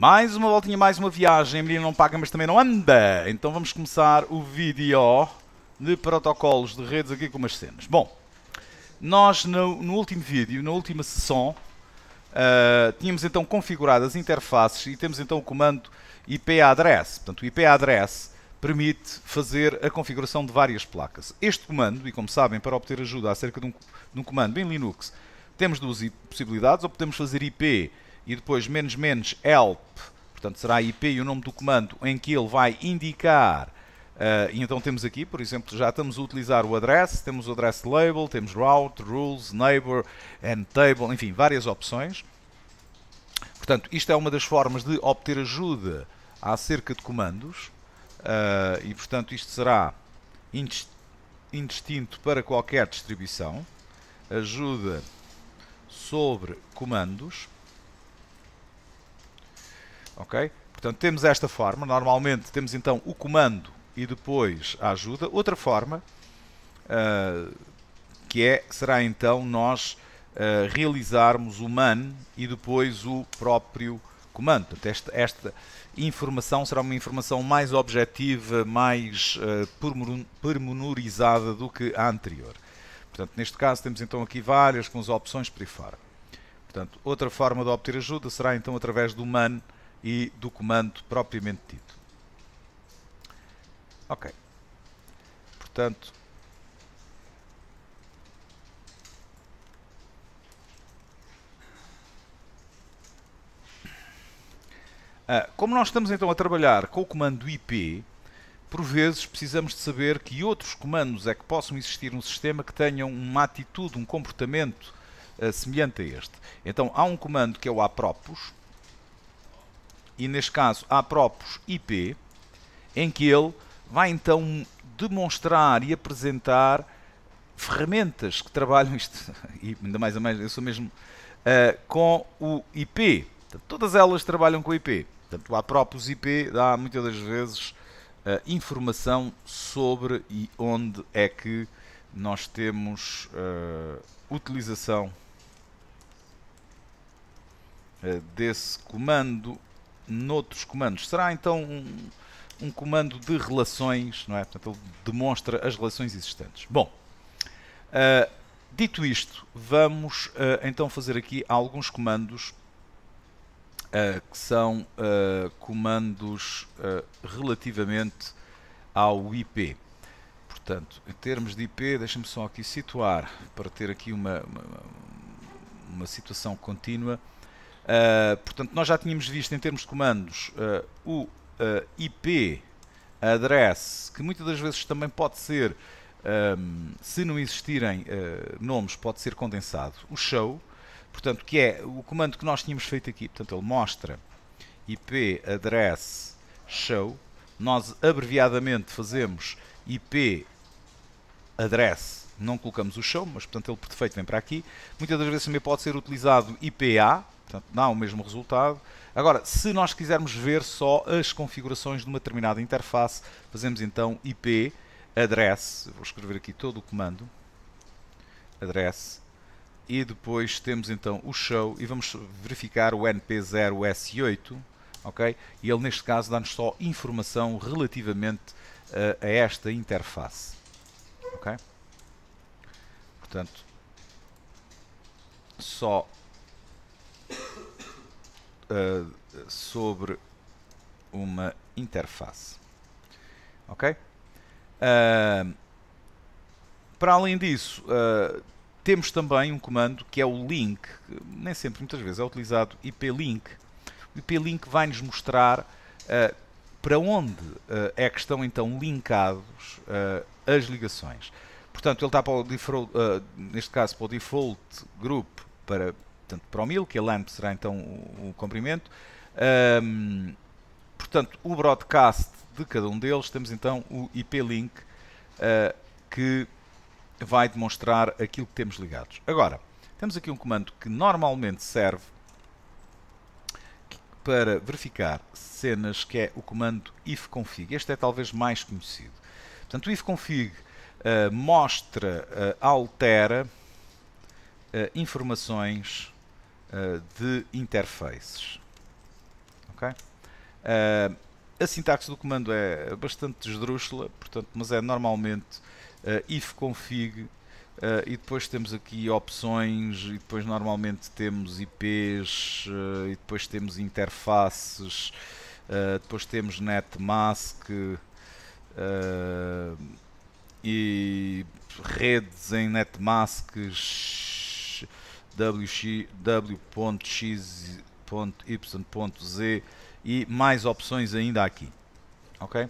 Mais uma voltinha, mais uma viagem. A menina não paga, mas também não anda. Então vamos começar o vídeo de protocolos de redes aqui com umas cenas. Bom, nós no, no último vídeo, na última sessão, uh, tínhamos então configurado as interfaces e temos então o comando IP address. Portanto, o IP address permite fazer a configuração de várias placas. Este comando, e como sabem, para obter ajuda acerca de um, de um comando em Linux, temos duas possibilidades. Ou podemos fazer IP e depois menos menos help, portanto será IP e o nome do comando em que ele vai indicar. Uh, e então temos aqui, por exemplo, já estamos a utilizar o address, temos o address label, temos route, rules, neighbor, and table, enfim, várias opções. Portanto, isto é uma das formas de obter ajuda acerca de comandos. Uh, e portanto isto será indistinto para qualquer distribuição. Ajuda sobre comandos. Ok? Portanto, temos esta forma. Normalmente temos então o comando e depois a ajuda. Outra forma uh, que é, será então nós uh, realizarmos o man e depois o próprio comando. Portanto, esta, esta informação será uma informação mais objetiva, mais uh, ah, pormenorizada do que a anterior. Portanto, neste caso temos então aqui várias com as opções por aí fora. Portanto, outra forma de obter ajuda será então através do man e do comando propriamente dito. Ok. Portanto, ah, como nós estamos então a trabalhar com o comando IP, por vezes precisamos de saber que outros comandos é que possam existir no sistema que tenham uma atitude, um comportamento ah, semelhante a este. Então há um comando que é o apropos, e neste caso Propos IP, em que ele vai então demonstrar e apresentar ferramentas que trabalham isto, e ainda mais ou menos, eu mesmo, uh, com o IP. Portanto, todas elas trabalham com o IP. Portanto, a Propos IP, dá muitas das vezes uh, informação sobre e onde é que nós temos uh, utilização desse comando noutros comandos. Será então um, um comando de relações, não é? Portanto, ele demonstra as relações existentes. Bom, uh, dito isto, vamos uh, então fazer aqui alguns comandos uh, que são comandos relativamente ao IP. Portanto, em termos de IP, deixa-me só aqui situar para ter aqui uma, uma, uma situação contínua eh, portanto, nós já tínhamos visto em termos de comandos uh, o uh, eh, IP address, que muitas das vezes também pode ser, um, ehm, se não existirem nomes, pode ser condensado. O show, portanto, que é o comando que nós tínhamos feito aqui. Portanto, ele mostra IP address show. Nós abreviadamente fazemos IP address, não colocamos o show, mas portanto ele por defeito vem para aqui. Muitas das vezes também pode ser utilizado IPA, Portanto, dá o mesmo resultado. Agora, se nós quisermos ver só as configurações de uma determinada interface, fazemos então IP address, vou escrever aqui todo o comando, address, e depois temos então o show e vamos verificar o NP0S8, ok? E ele neste caso dá-nos só informação relativamente a, eh, a esta interface, ok? Portanto, só uh, sobre uma interface. Ok? Uh, para além disso, uh, temos também um comando que é o link, nem sempre, muitas vezes é utilizado IP-link. O IP-link vai-nos mostrar uh, para onde é que estão então linkados as ligações. Portanto, ele está para o default, neste caso para o default group, para portanto, para o 1000, que a LAMP será então o, o comprimento. Um, portanto, o broadcast de cada um deles, temos então o IP-Link uh, ah, que vai demonstrar aquilo que temos ligados. Agora, temos aqui um comando que normalmente serve para verificar cenas, que é o comando ifconfig. Este é talvez mais conhecido. Portanto, o ifconfig uh, mostra, uh, altera uh, informações eh, de interfaces. Okay? Uh, a sintaxe do comando é bastante esdrúxula, portanto, mas é normalmente eh, ifconfig Uh, e depois temos aqui opções, e depois normalmente temos IPs, uh, e depois temos interfaces, uh, depois temos netmask, e redes em netmasks, w.x.y.z e mais opções ainda aqui. Ok?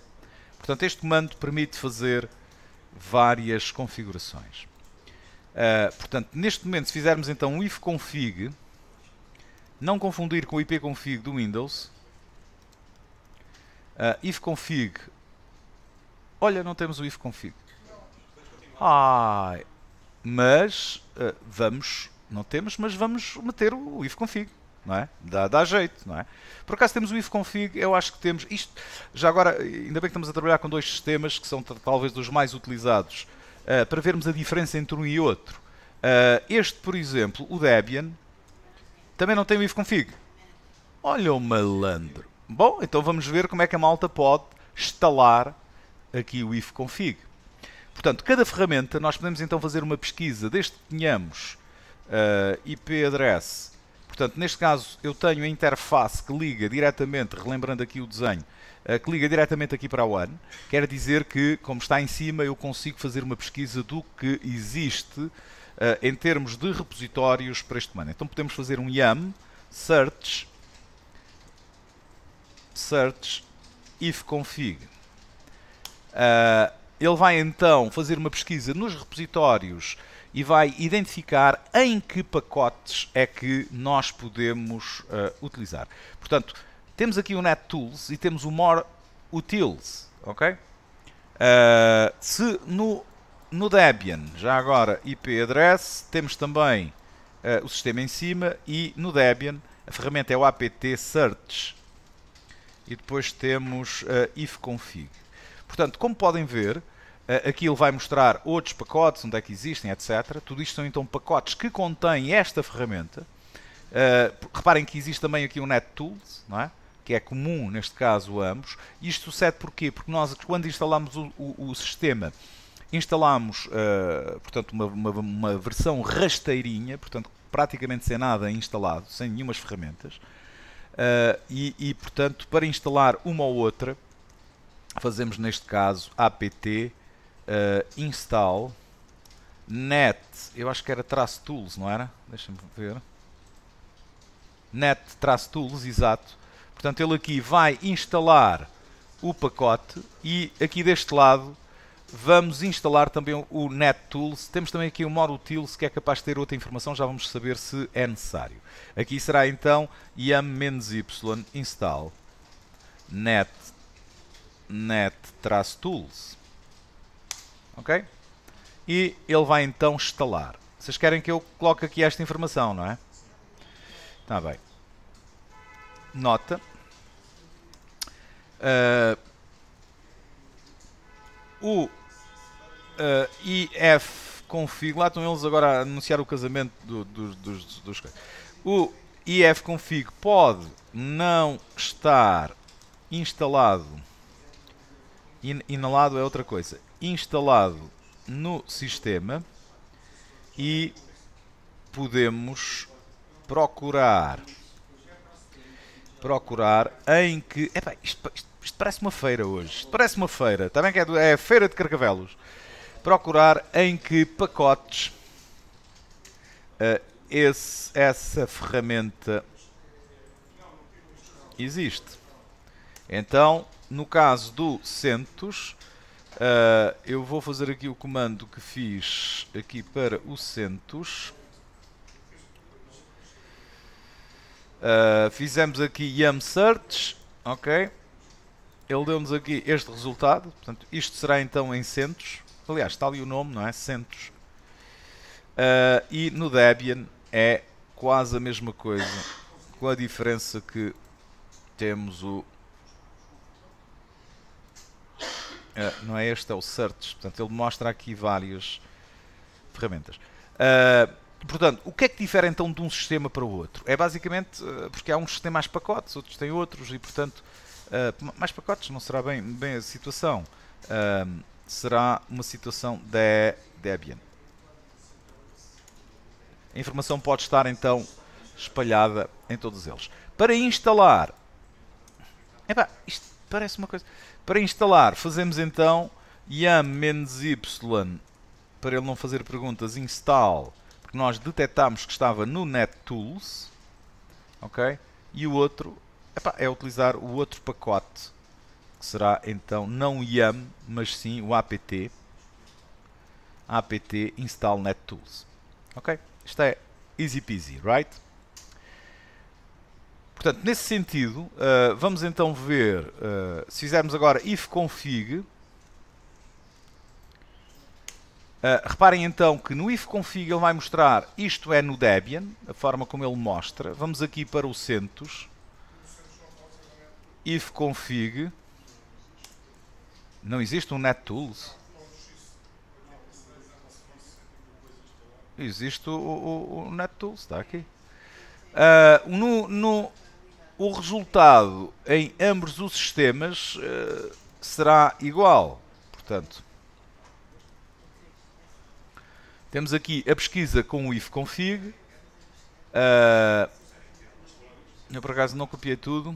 Portanto, este comando permite fazer várias configurações. Uh, portanto, neste momento, se fizermos então um ifconfig, não confundir com o ipconfig do Windows. Uh, ifconfig. Olha, não temos o ifconfig. Ah, mas uh, vamos não temos, mas vamos meter o ifconfig, não é? Dá, dá jeito, não é? Por acaso temos o ifconfig, eu acho que temos isto. Já agora, ainda bem que estamos a trabalhar com dois sistemas que são talvez dos mais utilizados uh, para vermos a diferença entre um e outro. Uh, este, por exemplo, o Debian, também não tem o ifconfig. Olha o malandro. Bom, então vamos ver como é que a malta pode instalar aqui o ifconfig. Portanto, cada ferramenta nós podemos então fazer uma pesquisa desde que tenhamos uh, eh, IP address. Portanto, neste caso, eu tenho a interface que liga diretamente, relembrando aqui o desenho, uh, que liga diretamente aqui para a One. Quer dizer que, como está em cima, eu consigo fazer uma pesquisa do que existe uh, em termos de repositórios para este mano. Então podemos fazer um YAM search search ifconfig. Uh, ele vai então fazer uma pesquisa nos repositórios e vai identificar em que pacotes é que nós podemos uh, utilizar. Portanto, temos aqui o NetTools e temos o More Utils, ok? Uh, se no, no Debian, já agora IP address, temos também uh, o sistema em cima e no Debian a ferramenta é o apt search e depois temos uh, ifconfig. Portanto, como podem ver, eh, aqui ele vai mostrar outros pacotes, onde é que existem, etc. Tudo isto são então pacotes que contêm esta ferramenta. Eh, reparem que existe também aqui o NetTools, não é? que é comum, neste caso, a ambos. Isto sucede porquê? Porque nós, quando instalamos o, o, o sistema, instalamos, uh, portanto, uma, uma, uma, versão rasteirinha, portanto, praticamente sem nada instalado, sem nenhumas ferramentas. Uh, e, e, portanto, para instalar uma ou outra, fazemos, neste caso, apt uh, install net, eu acho que era traço tools, não era? Deixa-me ver. Net traço tools, exato. Portanto, ele aqui vai instalar o pacote e aqui deste lado vamos instalar também o net tools Temos também aqui o tools que é capaz de ter outra informação, já vamos saber se é necessário. Aqui será então yam-y install net net-tools. Ok? E ele vai então instalar. Vocês querem que eu coloque aqui esta informação, não é? Está bem. Nota. Uh, o uh, ah, IF config, lá estão eles agora a anunciar o casamento do, do, dos, dos, O IF config pode não estar instalado. inalado é outra coisa instalado no sistema e podemos procurar procurar em que. isto, isto, isto, parece uma feira hoje. Isto parece uma feira. Também que é, do, é feira de carcavelos. Procurar em que pacotes uh, esse, essa ferramenta existe. Então, no caso do Centos, Uh, eu vou fazer aqui o comando que fiz aqui para o Centos. Uh, fizemos aqui yum search, ok? Ele deu-nos aqui este resultado, portanto isto será então em Centos. Aliás, está ali o nome, não é? Centos. Uh, e no Debian é quase a mesma coisa, com a diferença que temos o Uh, não é este, é o Search. Portanto, ele mostra aqui várias ferramentas. Uh, portanto, o que é que difere então de um sistema para o outro? É basicamente uh, porque há uns que têm mais pacotes, outros têm outros, e portanto, ah, mais pacotes não será bem, bem a situação. será uma situação de Debian. A informação pode estar então espalhada em todos eles. Para instalar, epá, isto parece uma coisa. Para instalar, fazemos então yam-y, para ele não fazer perguntas, install, porque nós detectámos que estava no NetTools, ok? E o outro epá, é utilizar o outro pacote, que será então não yam, mas sim o apt, apt install NetTools, ok? Isto é easy peasy, right? Portanto, nesse sentido, uh, vamos então ver, uh, se fizermos agora if config, uh, reparem então que no ifconfig ele vai mostrar, isto é no Debian, a forma como ele mostra, vamos aqui para o CentOS, ifconfig não existe um NetTools? Existe o, o, o NetTools, está aqui. Uh, no, o resultado em ambos os sistemas uh, será igual. Portanto, temos aqui a pesquisa com o ifconfig. Uh, eh, eu por acaso não copiei tudo.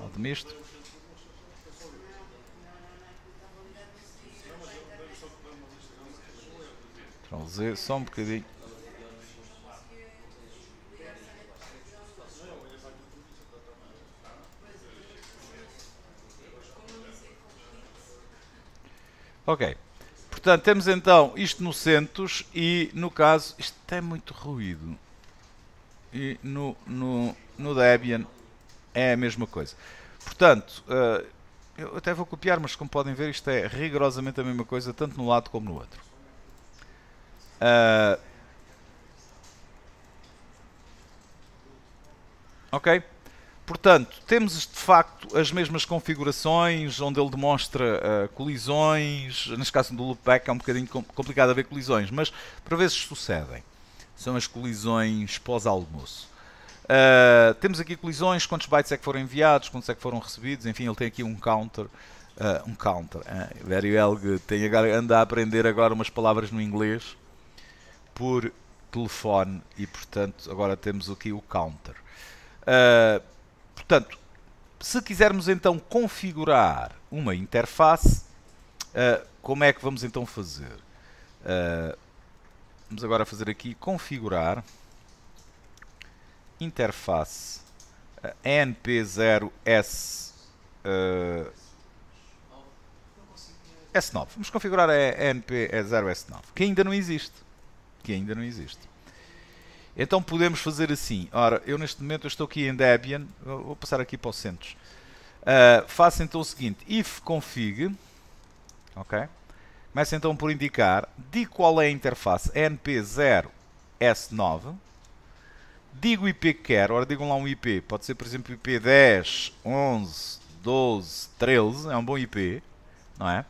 Alto Vamos ver só um bocadinho. Ok. Portanto, temos então isto no centos e no caso, isto tem muito ruído. E no, no, no Debian é a mesma coisa. Portanto, eh, eu até vou copiar, mas como podem ver, isto é rigorosamente a mesma coisa, tanto no lado como no outro. Eh, ok? Portanto, temos de facto as mesmas configurações, onde ele demonstra uh, colisões. Neste caso do loopback é um bocadinho complicado haver colisões, mas por vezes sucedem. São as colisões pós-almoço. Uh, temos aqui colisões, quantos bytes é que foram enviados, quantos é que foram recebidos, enfim, ele tem aqui um counter. Uh, um counter. Uh, Very well, tem agora, anda a aprender agora umas palavras no inglês por telefone e portanto agora temos aqui o counter. Uh, Portanto, se quisermos então configurar uma interface, uh, como é que vamos então fazer? Uh, vamos agora fazer aqui configurar interface uh, NP0S uh, S9. Vamos configurar a NP0S9, que ainda não existe. Que ainda não existe. Então podemos fazer assim. Ora, eu neste momento eu estou aqui em Debian. Vou passar aqui para o Centros. Uh, ah, faço então o seguinte. If config. Ok. Começo então por indicar de qual é a interface NP0S9. Digo o IP que quero. Ora, digam lá um IP. Pode ser, por exemplo, IP 10, 11, 12, 13. É um bom IP. Não é?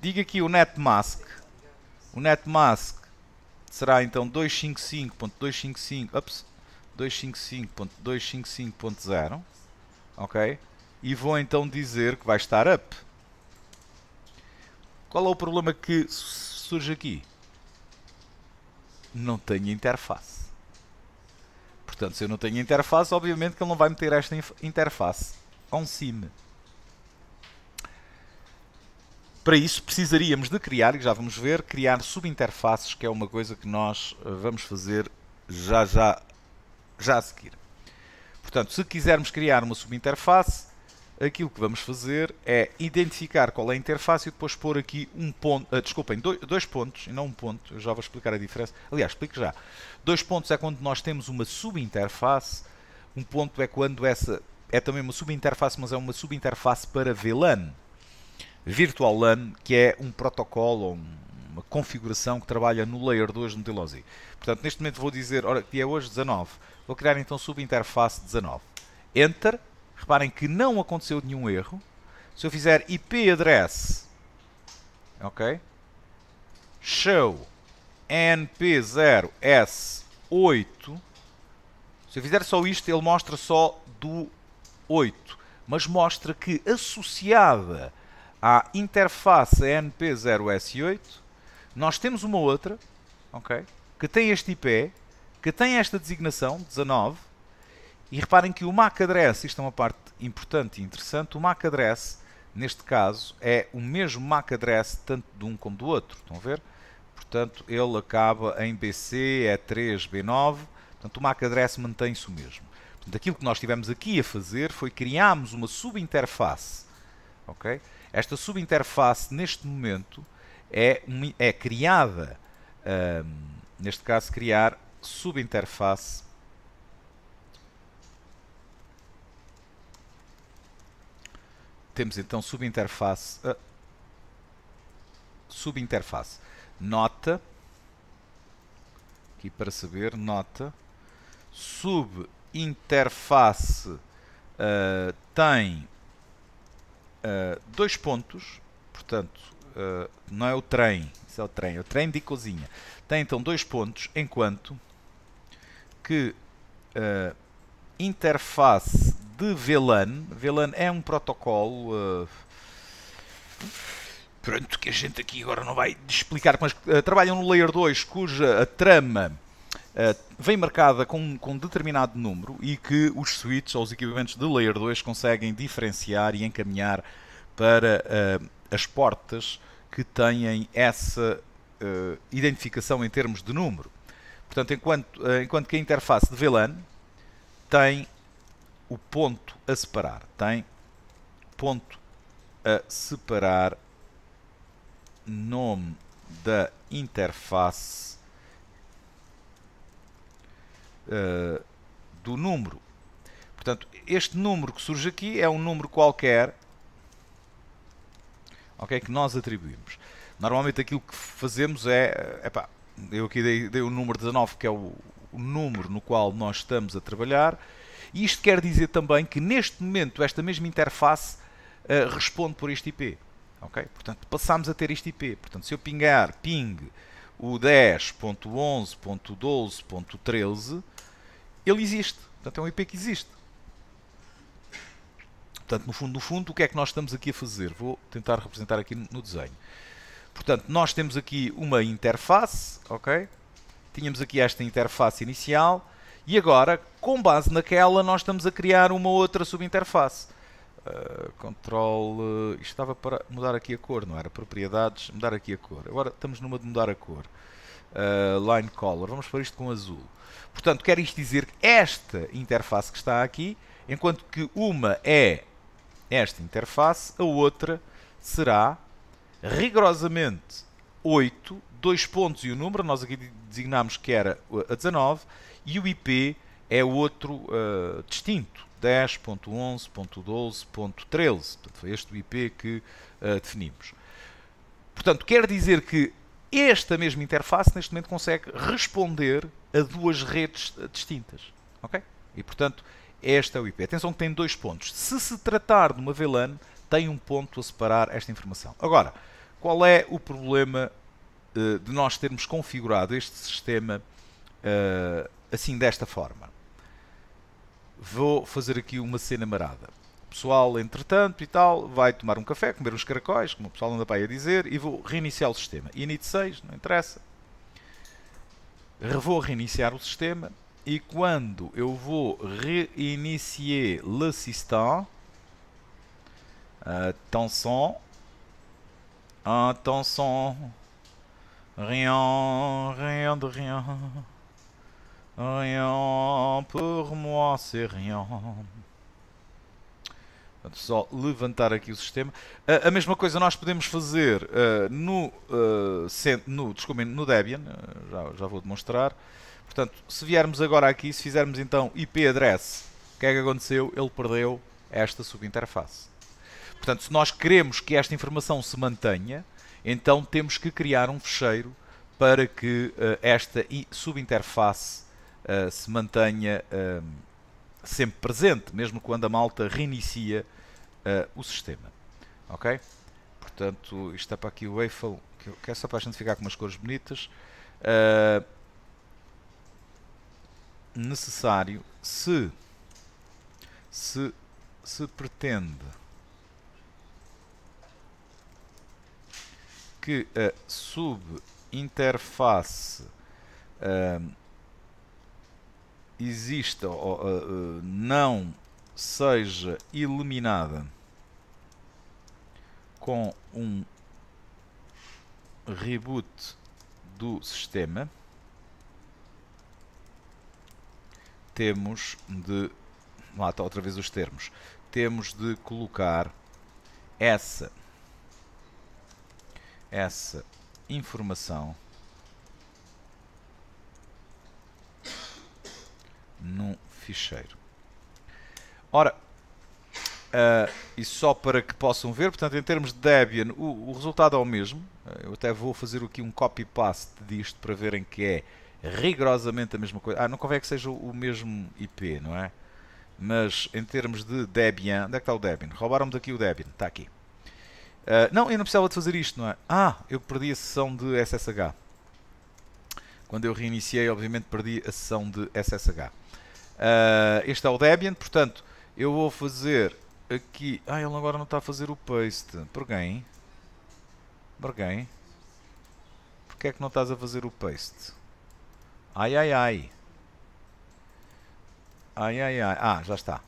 Digo aqui o netmask. O netmask será então 255.255, ups, 255.255.0, ok? E vou então dizer que vai estar up. Qual é o problema que surge aqui? Não tenho interface. Portanto, se eu não tenho interface, obviamente que ele não vai meter esta interface. On sim para isso precisaríamos de criar, e já vamos ver, criar subinterfaces, que é uma coisa que nós eh, vamos fazer já já já a seguir. Portanto, se quisermos criar uma subinterface, aquilo que vamos fazer é identificar qual é a interface e depois pôr aqui um ponto, uh, desculpem, dois, dois pontos e não um ponto, eu já vou explicar a diferença. Aliás, explico já. Dois pontos é quando nós temos uma subinterface, um ponto é quando essa é também uma subinterface, mas é uma subinterface para VLAN. Virtual LAN, que é um protocolo ou uma configuração que trabalha no Layer 2 no Telosi. Portanto, neste momento vou dizer, ora, que é hoje 19, vou criar então subinterface 19. Enter, reparem que não aconteceu nenhum erro. Se eu fizer IP address, ok, show np0s8, se eu fizer só isto, ele mostra só do 8, mas mostra que associada à interface NP0S8, nós temos uma outra, ok? Que tem este IP, que tem esta designação, 19, e reparem que o MAC address, isto é uma parte importante e interessante, o MAC address, neste caso, é o mesmo MAC address tanto de um como do outro, estão a ver? Portanto, ele acaba em BC, E3, B9, portanto o MAC address mantém-se o mesmo. Portanto, aquilo que nós tivemos aqui a fazer foi criarmos uma subinterface, ok? Esta subinterface, neste momento, é, é criada, um, neste caso, criar subinterface temos então subinterface uh, subinterface nota aqui para saber nota subinterface uh, tem uh, dois pontos, portanto, uh, não é o trem, isso é o trem, é o trem de cozinha. Tem então dois pontos, enquanto que uh, interface de VLAN, VLAN é um protocolo. Pronto, que a gente aqui agora não vai explicar, mas trabalham no Layer 2, cuja trama eh, vem marcada com, com um determinado número e que os switches ou os equipamentos de Layer 2 conseguem diferenciar e encaminhar para uh, as portas que têm essa uh, identificação em termos de número. Portanto, enquanto, enquanto que a interface de VLAN tem o ponto a separar, tem ponto a separar nome da interface eh, do número. Portanto, este número que surge aqui é um número qualquer okay, que nós atribuímos. Normalmente aquilo que fazemos é... Eh, epá, eu aqui dei, dei, o número 19, que é o, o número no qual nós estamos a trabalhar. E isto quer dizer também que neste momento esta mesma interface uh, responde por este IP. Okay? Portanto, passamos a ter este IP. Portanto, se eu pingar ping o 10.11.12.13, ele existe. Portanto, é um IP que existe. Portanto, no fundo, no fundo, o que é que nós estamos aqui a fazer? Vou tentar representar aqui no desenho. Portanto, nós temos aqui uma interface, ok? Tínhamos aqui esta interface inicial e agora, com base naquela, nós estamos a criar uma outra subinterface. Ah, control. Isto estava para mudar aqui a cor, não era? Propriedades, mudar aqui a cor. Agora estamos numa de mudar a cor. Uh, line color. Vamos para isto com azul. Portanto, quer isto dizer que esta interface que está aqui, enquanto que uma é esta interface, a outra será rigorosamente 8, dois pontos e o número, nós aqui designámos que era a 19, e o IP é outro uh, distinto. 10.11.12.13. Foi este o IP que uh, definimos. Portanto, quer dizer que esta mesma interface neste momento consegue responder a duas redes eh, distintas. Ok? E portanto, este é o IP. Atenção que tem dois pontos. Se se tratar de uma VLAN, tem um ponto a separar esta informação. Agora, qual é o problema uh, de nós termos configurado este sistema uh, assim desta forma? vou fazer aqui uma cena marada. O pessoal, entretanto e tal, vai tomar um café, comer uns caracóis, como o pessoal anda para aí a dizer, e vou reiniciar o sistema. Init 6, não interessa. Vou reiniciar o sistema e quando eu vou reiniciar le système, atenção, euh, atenção, rien, rien de rien. Rien pour moi, c'est rien. Portanto, só levantar aqui o sistema. a mesma coisa nós podemos fazer uh, no, uh, no, no Debian, eh, já, já, vou demonstrar. Portanto, se viermos agora aqui, se fizermos então IP address, o que é que aconteceu? Ele perdeu esta subinterface. Portanto, se nós queremos que esta informação se mantenha, então temos que criar um fecheiro para que esta subinterface eh, se mantenha eh, sempre presente, mesmo quando a malta reinicia eh, o sistema. Ok? Portanto, isto está é para aqui o Eiffel, que é só para a gente ficar com umas cores bonitas. necessário se se se pretende que a subinterface uh, exista ou, uh, não seja eliminada com um reboot do sistema, temos de. Lá está outra vez os termos. Temos de colocar essa, essa informação num ficheiro. Ora, uh, e só para que possam ver, portanto, em termos de Debian, o, o resultado é o mesmo. Eh, eu até vou fazer aqui um copy-paste disto para verem que é rigorosamente a mesma coisa. Ah, não convém que seja o mesmo IP, não é? Mas em termos de Debian, onde é que está o Debian? Roubaram-me daqui o Debian, está aqui. Uh, não, eu não precisava de fazer isto, não é? Ah, eu perdi a sessão de SSH. Quando eu reiniciei, obviamente perdi a sessão de SSH. Uh, este é o Debian, portanto, eu vou fazer aqui... Ah, ele agora não está a fazer o paste. Porquê? Porquê? Porquê é que não estás a fazer o paste? Ai, ai, ai. Ai, ai, ai. Ah, já está.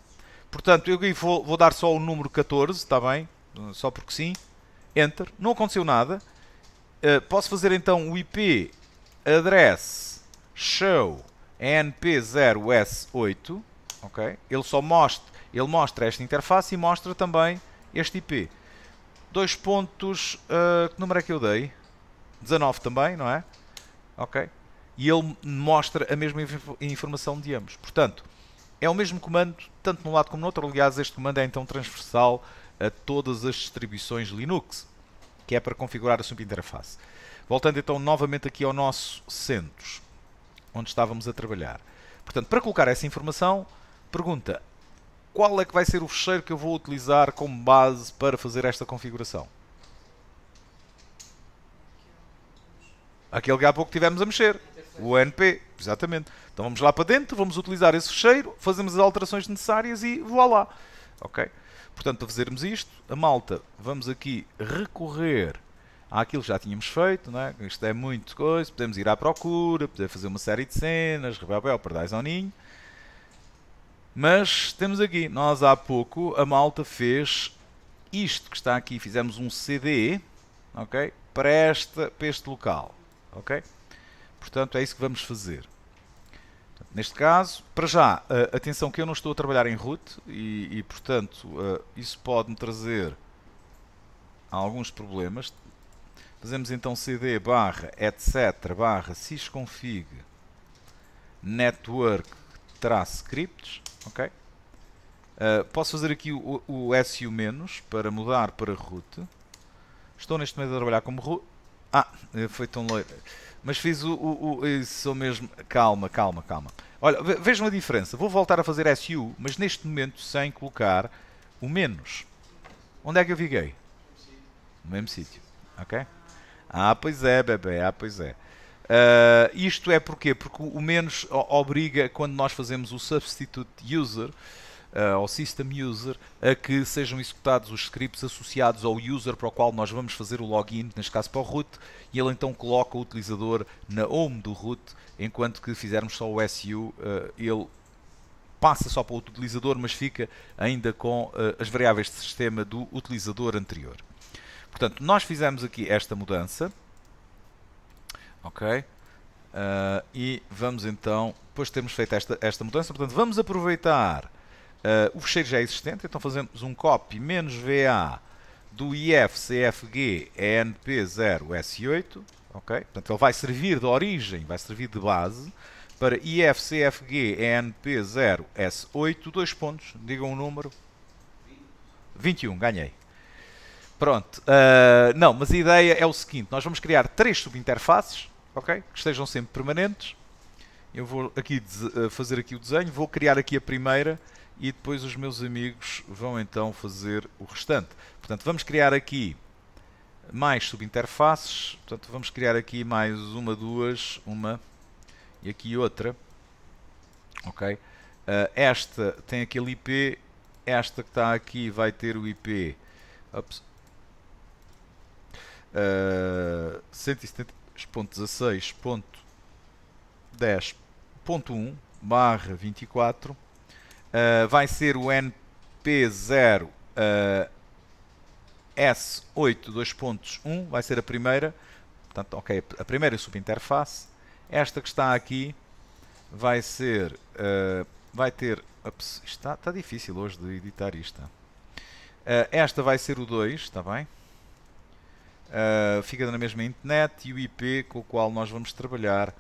Portanto, eu vou, vou dar só o número 14, está bem? Só porque sim. Enter. Não aconteceu nada. Uh, posso fazer então o IP address show NP0S8, ok? Ele só mostra, ele mostra esta interface e mostra também este IP. Dois pontos, uh, que número é que eu dei? 19 também, não é? Ok. E ele mostra a mesma inf informação de ambos. Portanto, é o mesmo comando, tanto num lado como no outro. Aliás, este comando é então transversal a todas as distribuições Linux, que é para configurar a subinterface. Voltando então novamente aqui ao nosso CentOS onde estávamos a trabalhar. Portanto, para colocar essa informação, pergunta qual é que vai ser o fecheiro que eu vou utilizar como base para fazer esta configuração. Aquele que há pouco tivemos a mexer. O NP, exatamente. Então vamos lá para dentro, vamos utilizar esse fecheiro, fazemos as alterações necessárias e voilá. Ok? Portanto, para fazermos isto, a malta, vamos aqui recorrer há aquilo que já tínhamos feito, não é? isto é muito coisa, podemos ir à procura, podemos fazer uma série de cenas, rebabel, perdais ao ninho. Mas temos aqui, nós há pouco, a malta fez isto que está aqui, fizemos um CD, ok? Para, este, para este local, ok? Portanto, é isso que vamos fazer. neste caso, para já, uh, atenção que eu não estou a trabalhar em root e, e portanto, uh, isso pode-me trazer alguns problemas. Fazemos então cd barra etc barra sysconfig network traço scripts, ok? Uh, posso fazer aqui o, o menos para mudar para root. Estou neste momento a trabalhar como root. Ah, eh, foi tão loiro. Mas fiz o, o, o mesmo. Calma, calma, calma. Olha, vejam a diferença. Vou voltar a fazer SU, mas neste momento sem colocar o menos. Onde é que eu fiquei? No mesmo sítio. Ok? Ah, pois é, bebê, ah, pois é. Uh, isto é porquê? Porque o menos obriga, quando nós fazemos o substitute user, uh, system user, a que sejam executados os scripts associados ao user para o qual nós vamos fazer o login, neste caso para o root, e ele então coloca o utilizador na home do root, enquanto que fizermos só o SU, uh, ah, ele passa só para o utilizador, mas fica ainda com uh, as variáveis de sistema do utilizador anterior. Portanto, nós fizemos aqui esta mudança. Ok? Uh, e vamos então, depois de termos feito esta, esta mudança, portanto, vamos aproveitar uh, o fecheiro já é existente, então fazemos um copy menos VA do IFCFG ENP0S8, ok? Portanto, ele vai servir de origem, vai servir de base para IFCFG ENP0S8, dois pontos, digam o um número. 21, ganhei. Pronto. Uh, não, mas a ideia é o seguinte: nós vamos criar três subinterfaces, ok? Que estejam sempre permanentes. Eu vou aqui ah, fazer aqui o desenho, vou criar aqui a primeira e depois os meus amigos vão então fazer o restante. Portanto, vamos criar aqui mais subinterfaces. Portanto, vamos criar aqui mais uma, duas, uma e aqui outra. Ok? Uh, esta tem aquele IP, esta que está aqui vai ter o IP. Ups uh, eh, 170.16.10.1 barra 24 uh, eh, vai ser o NP0 uh, S8 2.1 vai ser a primeira portanto ok a primeira subinterface esta que está aqui vai ser uh, vai ter ups, está, está difícil hoje de editar isto uh, esta vai ser o 2 está bem uh, fica na mesma internet e o IP com o qual nós vamos trabalhar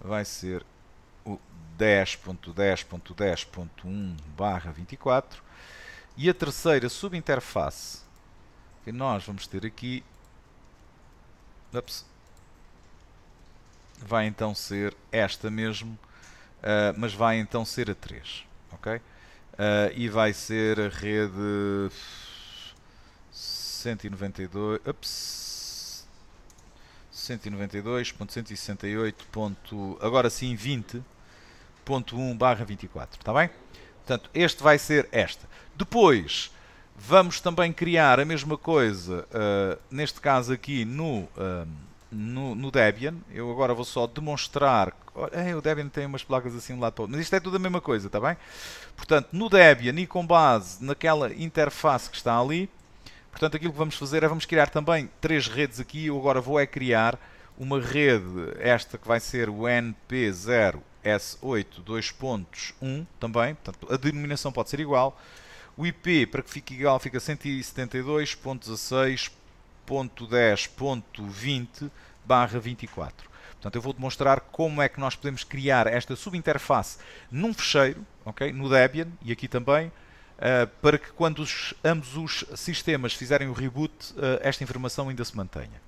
vai ser o 10.10.10.1 barra 24 e a terceira subinterface que nós vamos ter aqui ups, vai então ser esta mesmo, uh, mas vai então ser a 3, ok? Uh, e vai ser a rede 192, ups, 192.168. agora sim 20.1 barra 24, está bem? Portanto, este vai ser esta. Depois, vamos também criar a mesma coisa, uh, neste caso aqui no, uh, no, no, Debian. Eu agora vou só demonstrar. É, o Debian tem umas placas assim lá todo, mas isto é tudo a mesma coisa, está bem? Portanto, no Debian e com base naquela interface que está ali, Portanto, aquilo que vamos fazer é vamos criar também três redes aqui. Eu agora vou é criar uma rede, esta que vai ser o NP0S8 2.1 também. Portanto, a denominação pode ser igual. O IP, para que fique igual, fica 172.16.10.20 barra 24. Portanto, eu vou demonstrar como é que nós podemos criar esta subinterface num fecheiro, okay? no Debian e aqui também eh, para que quando os, ambos os sistemas fizerem o reboot, uh, esta informação ainda se mantenha.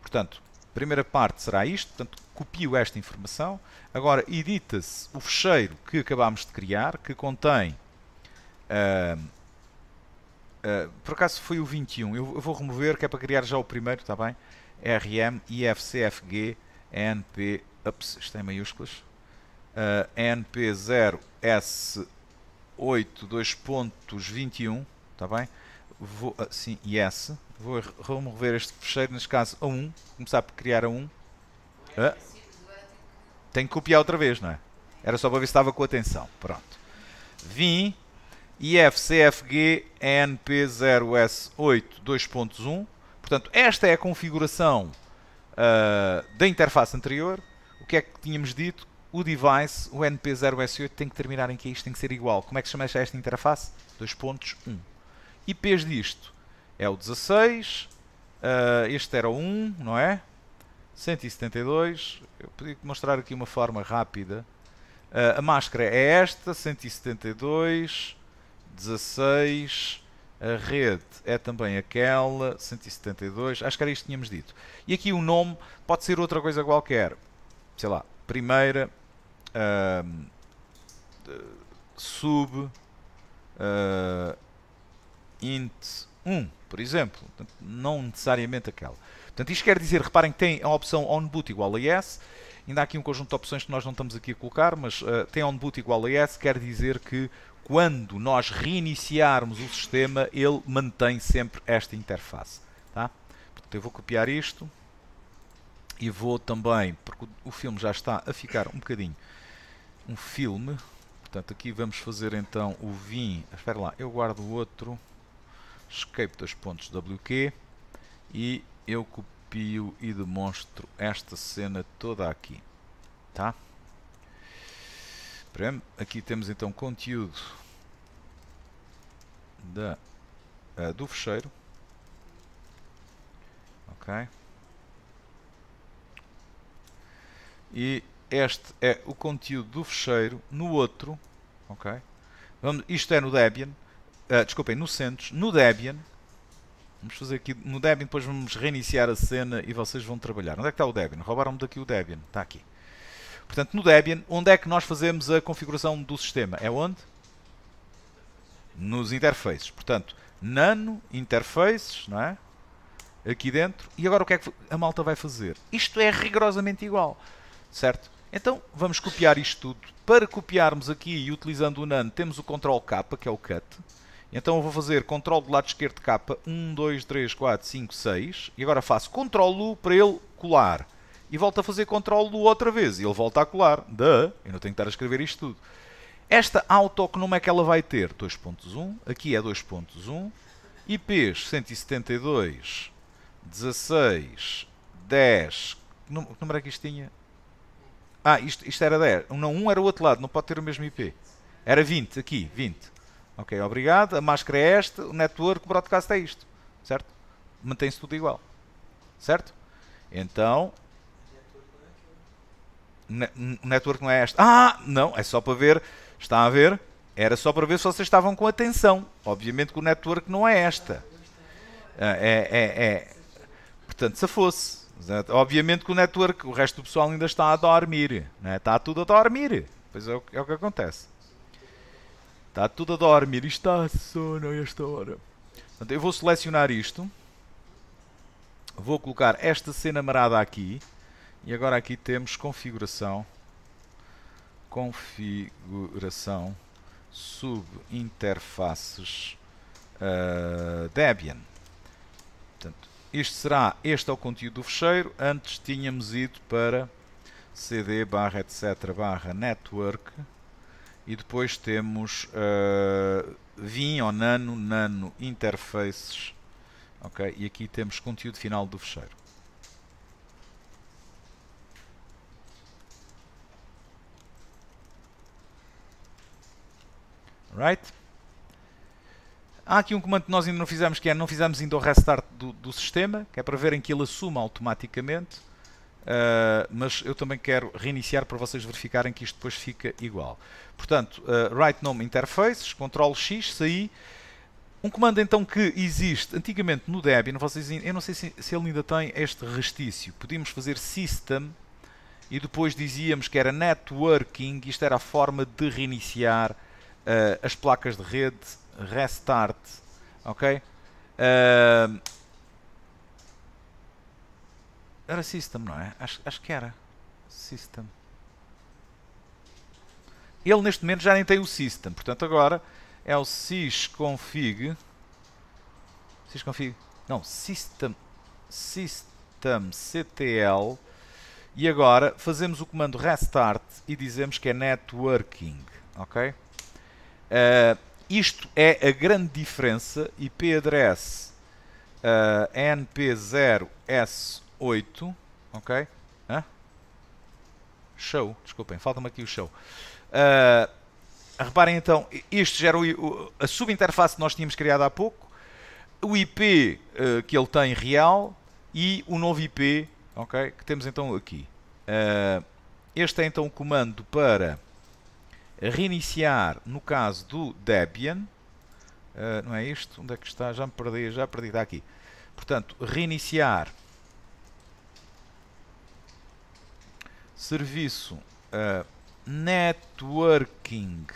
Portanto, a primeira parte será isto, portanto, copio esta informação. Agora, edita-se o fecheiro que acabámos de criar, que contém... Uh, por acaso foi o 21, eu, eu vou remover, que é para criar já o primeiro, está bem? RM, IFCFG, NP, ups, isto é em maiúsculas, uh, NP0S 8, 2.21, está bem? Vou, ah, sim, yes. Vou remover este fecheiro, neste caso a 1, começar por criar a 1. Ah. Tenho que copiar outra vez, não é? Era só para ver se estava com atenção. Pronto. Vim, IFCFG NP0S8 2.1. Portanto, esta é a configuração uh, da interface anterior. O que é que tínhamos dito? o device, o NP0S8, tem que terminar em que isto tem que ser igual. Como é que se chama esta interface? 2.1. Um. IPs disto é o 16, uh, eh, este era o 1, não é? 172, eu podia mostrar aqui uma forma rápida. Uh, a máscara é esta, 172, 16, a rede é também aquela, 172, acho que era isto que tínhamos dito. E aqui o nome pode ser outra coisa qualquer, sei lá, primeira, uh, sub uh, int 1, por exemplo. Não necessariamente aquela. Portanto, isto quer dizer, reparem que tem a opção onBoot igual a yes, ainda há aqui um conjunto de opções que nós não estamos aqui a colocar, mas uh, tem onBoot igual a yes, quer dizer que quando nós reiniciarmos o sistema, ele mantém sempre esta interface. Tá? Portanto, eu vou copiar isto e vou também, porque o filme já está a ficar um bocadinho um filme. Portanto, aqui vamos fazer então o vim. Espera lá, eu guardo o outro. Escape dos pontos WQ. E eu copio e demonstro esta cena toda aqui. Tá? Aqui temos então conteúdo da, uh, do fecheiro. Ok. E este é o conteúdo do fecheiro. No outro, ok? Vamos, isto é no Debian. Uh, desculpem, no Centos. No Debian. Vamos fazer aqui no Debian, depois vamos reiniciar a cena e vocês vão trabalhar. Onde é que está o Debian? Roubaram-me daqui o Debian. Está aqui. Portanto, no Debian, onde é que nós fazemos a configuração do sistema? É onde? Nos interfaces. Portanto, nano, interfaces, não é? Aqui dentro. E agora o que é que a malta vai fazer? Isto é rigorosamente igual, certo? Então vamos copiar isto tudo. Para copiarmos aqui e utilizando o NAND, temos o Ctrl K, que é o cut. Então eu vou fazer Ctrl do lado esquerdo K, 1, 2, 3, 4, 5, 6. E agora faço Ctrl U para ele colar. E volto a fazer Ctrl U outra vez. E ele volta a colar. da Eu não tenho que estar a escrever isto tudo. Esta auto, que nome é que ela vai ter? 2.1. Aqui é 2.1. IPs 172, 16, 10. Que número é que isto tinha? Ah, isto, isto era 10. Não, um era o outro lado, não pode ter o mesmo IP. Era 20, aqui, 20. Ok, obrigado. A máscara é esta, o network, o broadcast é isto. Certo? Mantém-se tudo igual. Certo? Então. O network não é este. Ah, não, é só para ver. Está a ver? Era só para ver se vocês estavam com atenção. Obviamente que o network não é esta. Ah, é, é, é. Portanto, se fosse. Obviamente que o network, o resto do pessoal ainda está a dormir. Né? Está tudo a dormir. Pois é o, é o que acontece. Está tudo a dormir. Está sono a esta hora. Portanto, eu vou selecionar isto. Vou colocar esta cena marada aqui. E agora aqui temos configuração. Configuração. Subinterfaces. Uh, Debian. Portanto, isto será, este é o conteúdo do fecheiro. Antes tínhamos ido para cd barra etc barra network e depois temos uh, vim ou nano, nano interfaces. Ok, e aqui temos conteúdo final do fecheiro. Right? Há aqui um comando que nós ainda não fizemos, que é não fizemos ainda o restart do, do sistema, que é para verem que ele assuma automaticamente. Uh, mas eu também quero reiniciar para vocês verificarem que isto depois fica igual. Portanto, uh, ah, write nome interfaces, control X, saí. Um comando então que existe antigamente no Debian, vocês, eu não sei se, se ele ainda tem este restício. Podíamos fazer system e depois dizíamos que era networking, isto era a forma de reiniciar uh, as placas de rede restart, ok? Uh, era system, não é? Acho, acho que era. System. Ele neste momento já nem tem o system, portanto agora é o sysconfig. Sysconfig. Não, system. systemctl E agora fazemos o comando restart e dizemos que é networking, ok? Uh, isto é a grande diferença. IP address uh, eh, NP0S8. Ok? Show. Desculpem, falta-me aqui o show. Uh, reparem então, isto gera o, a subinterface que nós tínhamos criado há pouco, o IP uh, eh, que ele tem real e o novo IP ok que temos então aqui. Uh, este é então o comando para reiniciar no caso do Debian. Uh, não é isto? Onde é que está? Já me perdi, já perdi, está aqui. Portanto, reiniciar serviço uh, networking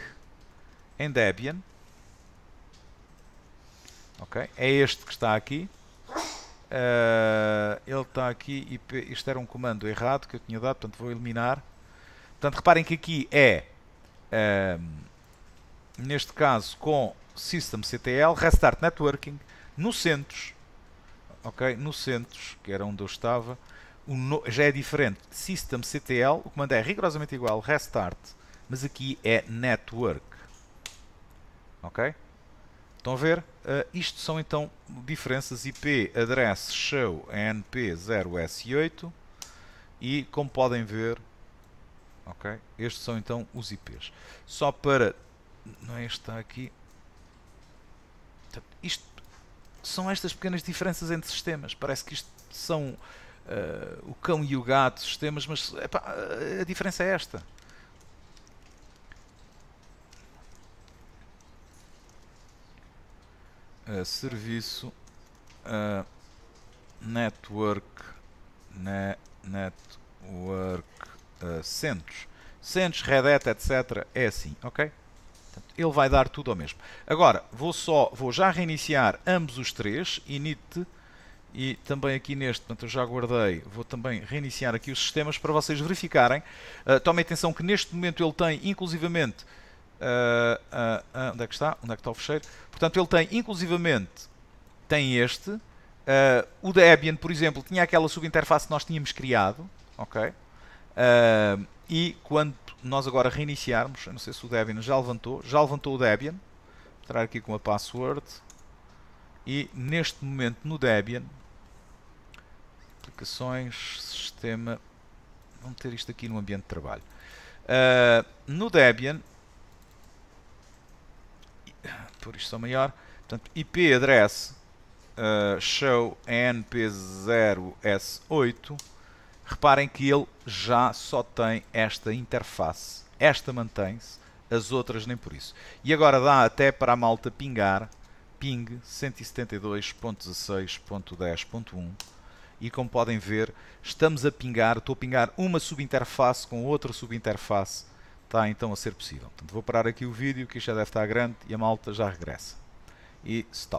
em Debian. Ok? É este que está aqui. Uh, ele está aqui, e isto era um comando errado que eu tinha dado, portanto vou eliminar. Portanto, reparem que aqui é neste caso com System CTL, Restart Networking, no Centros, ok? No Centros, que era onde eu estava, no, já é diferente. System CTL, o comando é rigorosamente igual, Restart, mas aqui é Network, ok? Estão a ver? Uh, isto são então diferenças IP address show NP0S8 e como podem ver ok? Estes são então os IPs. Só para... Não é este está aqui. Isto são estas pequenas diferenças entre sistemas. Parece que isto são uh, o cão e o gato sistemas, mas epá, a diferença é esta. Uh, serviço uh, network ne, network uh, eh, centos, centos, redet, etc. É assim, ok? Portanto, ele vai dar tudo ao mesmo. Agora, vou só, vou já reiniciar ambos os três, init e também aqui neste, portanto eu já guardei, vou também reiniciar aqui os sistemas para vocês verificarem. Uh, eh, tomem atenção que neste momento ele tem inclusivamente, uh, uh, onde é que está? Onde é que está o fecheiro? Portanto ele tem inclusivamente, tem este, o Debian, por exemplo, tinha aquela subinterface que nós tínhamos criado, ok? Uh, e quando nós agora reiniciarmos, eu não sei se o Debian já levantou, já levantou o Debian, vou entrar aqui com a password, e neste momento no Debian, aplicações, sistema, vamos ter isto aqui no ambiente de trabalho. Uh, no Debian, por isto é maior, portanto, IP address uh, ah, show np0s8 Reparem que ele já só tem esta interface. Esta mantém-se, as outras nem por isso. E agora dá até para a malta pingar ping 172.16.10.1 e como podem ver, estamos a pingar, estou a pingar uma subinterface com outra subinterface, está então a ser possível. Portanto, vou parar aqui o vídeo que isto já deve estar grande e a malta já regressa. E stop.